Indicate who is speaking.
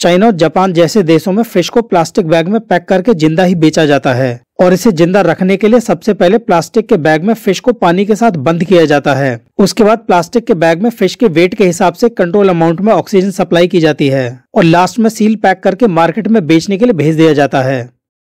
Speaker 1: China और Japan जैसे देशों में फिश को प्लास्टिक बैग में पैक करके जिंदा ही बेचा जाता है और इसे जिंदा रखने के लिए सबसे पहले प्लास्टिक के बैग में फिश को पानी के साथ बंद किया जाता है उसके बाद प्लास्टिक के बैग में फिश के वेट के हिसाब से कंट्रोल अमाउंट में ऑक्सीजन सप्लाई की जाती है और लास्ट में सील पैक करके मार्केट में बेचने के लिए भेज दिया जाता है